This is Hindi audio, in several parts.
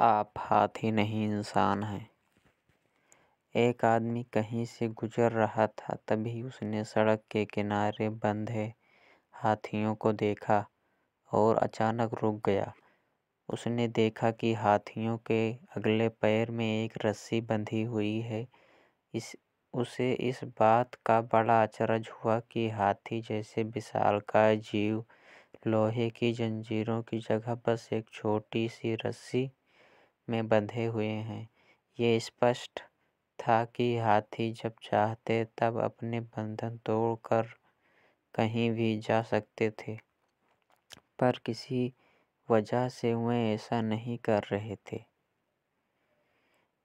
आप हाथी नहीं इंसान हैं एक आदमी कहीं से गुजर रहा था तभी उसने सड़क के किनारे बंधे हाथियों को देखा और अचानक रुक गया उसने देखा कि हाथियों के अगले पैर में एक रस्सी बंधी हुई है इस उसे इस बात का बड़ा अचरज हुआ कि हाथी जैसे विशालकाय जीव लोहे की जंजीरों की जगह बस एक छोटी सी रस्सी में बंधे हुए हैं ये स्पष्ट था कि हाथी जब चाहते तब अपने बंधन तोड़कर कहीं भी जा सकते थे पर किसी वजह से वह ऐसा नहीं कर रहे थे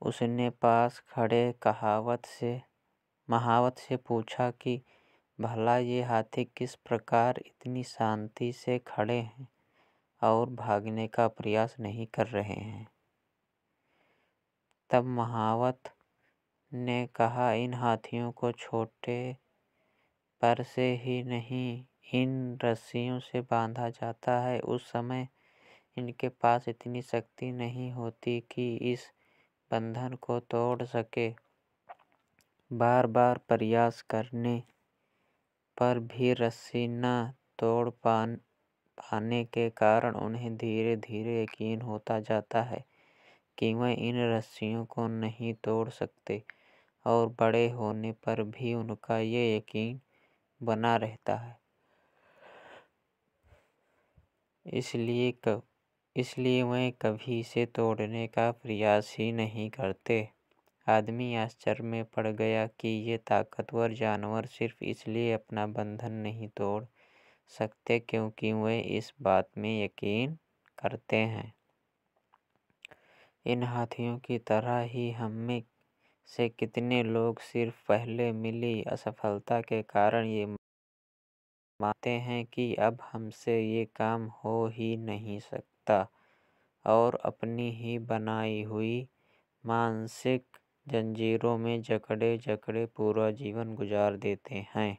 उसने पास खड़े कहावत से महावत से पूछा कि भला ये हाथी किस प्रकार इतनी शांति से खड़े हैं और भागने का प्रयास नहीं कर रहे हैं तब महावत ने कहा इन हाथियों को छोटे पर से ही नहीं इन रस्सियों से बांधा जाता है उस समय इनके पास इतनी शक्ति नहीं होती कि इस बंधन को तोड़ सके बार बार प्रयास करने पर भी रस्सी न तोड़ पान पाने के कारण उन्हें धीरे धीरे यकीन होता जाता है कि वह इन रस्सियों को नहीं तोड़ सकते और बड़े होने पर भी उनका ये यकीन बना रहता है इसलिए कब इसलिए वह कभी इसे तोड़ने का प्रयास ही नहीं करते आदमी आश्चर्य में पड़ गया कि ये ताकतवर जानवर सिर्फ इसलिए अपना बंधन नहीं तोड़ सकते क्योंकि वे इस बात में यकीन करते हैं इन हाथियों की तरह ही हमें से कितने लोग सिर्फ पहले मिली असफलता के कारण ये मानते हैं कि अब हमसे ये काम हो ही नहीं सकता और अपनी ही बनाई हुई मानसिक जंजीरों में जकड़े जकड़े पूरा जीवन गुजार देते हैं